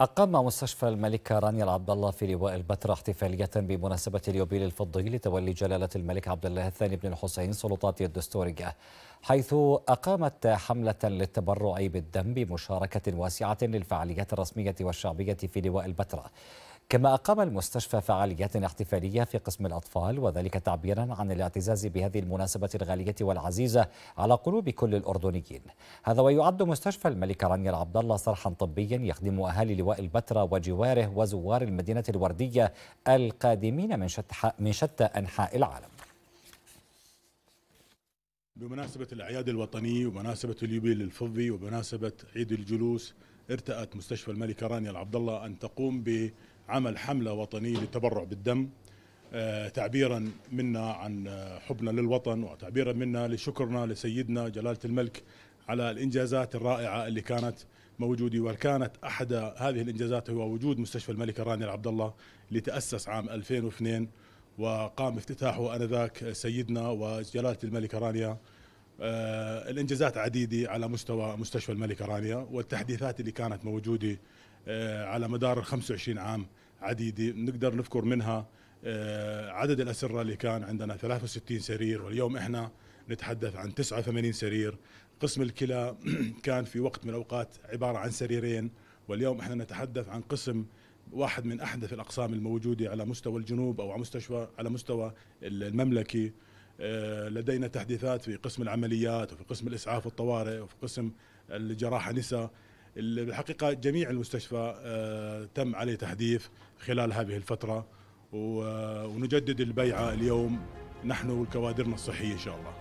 أقام مستشفى الملكة رانيا عبد الله في لواء البتراء احتفالية بمناسبة اليوبيل الفضي لتولي جلالة الملك عبد الله الثاني بن الحسين سلطاته الدستورية حيث أقامت حملة للتبرع بالدم بمشاركة واسعة للفعاليات الرسمية والشعبية في لواء البتراء كما أقام المستشفى فعاليات احتفالية في قسم الأطفال وذلك تعبيرا عن الاعتزاز بهذه المناسبة الغالية والعزيزة على قلوب كل الأردنيين هذا ويعد مستشفى الملك رانيا عبد الله صرحا طبيا يخدم أهالي لواء البتراء وجواره وزوار المدينة الوردية القادمين من شتى, من شتى أنحاء العالم بمناسبة الأعياد الوطنية ومناسبة اليوبيل الفضي ومناسبة عيد الجلوس ارتأت مستشفى الملكة رانيا العبد الله أن تقوم بعمل حملة وطنية للتبرع بالدم آه، تعبيرا منا عن حبنا للوطن وتعبيرا منا لشكرنا لسيدنا جلالة الملك على الإنجازات الرائعة اللي كانت موجودة وكانت أحد هذه الإنجازات هو وجود مستشفى الملكة رانيا العبد الله اللي تأسس عام 2002 وقام افتتاحه انذاك سيدنا وجلاله الملكه رانيا آه، الانجازات عديده على مستوى مستشفى الملكه رانيا والتحديثات اللي كانت موجوده آه، على مدار 25 عام عديده نقدر نذكر منها آه، عدد الاسره اللي كان عندنا 63 سرير واليوم احنا نتحدث عن 89 سرير قسم الكلى كان في وقت من الاوقات عباره عن سريرين واليوم احنا نتحدث عن قسم واحد من احدث الاقسام الموجوده على مستوى الجنوب او على مستشفى على مستوى المملكه آه، لدينا تحديثات في قسم العمليات وفي قسم الاسعاف والطوارئ وفي قسم الجراحه نساء الحقيقه جميع المستشفى آه، تم عليه تحديث خلال هذه الفتره آه، ونجدد البيعه اليوم نحن وكوادرنا الصحيه ان شاء الله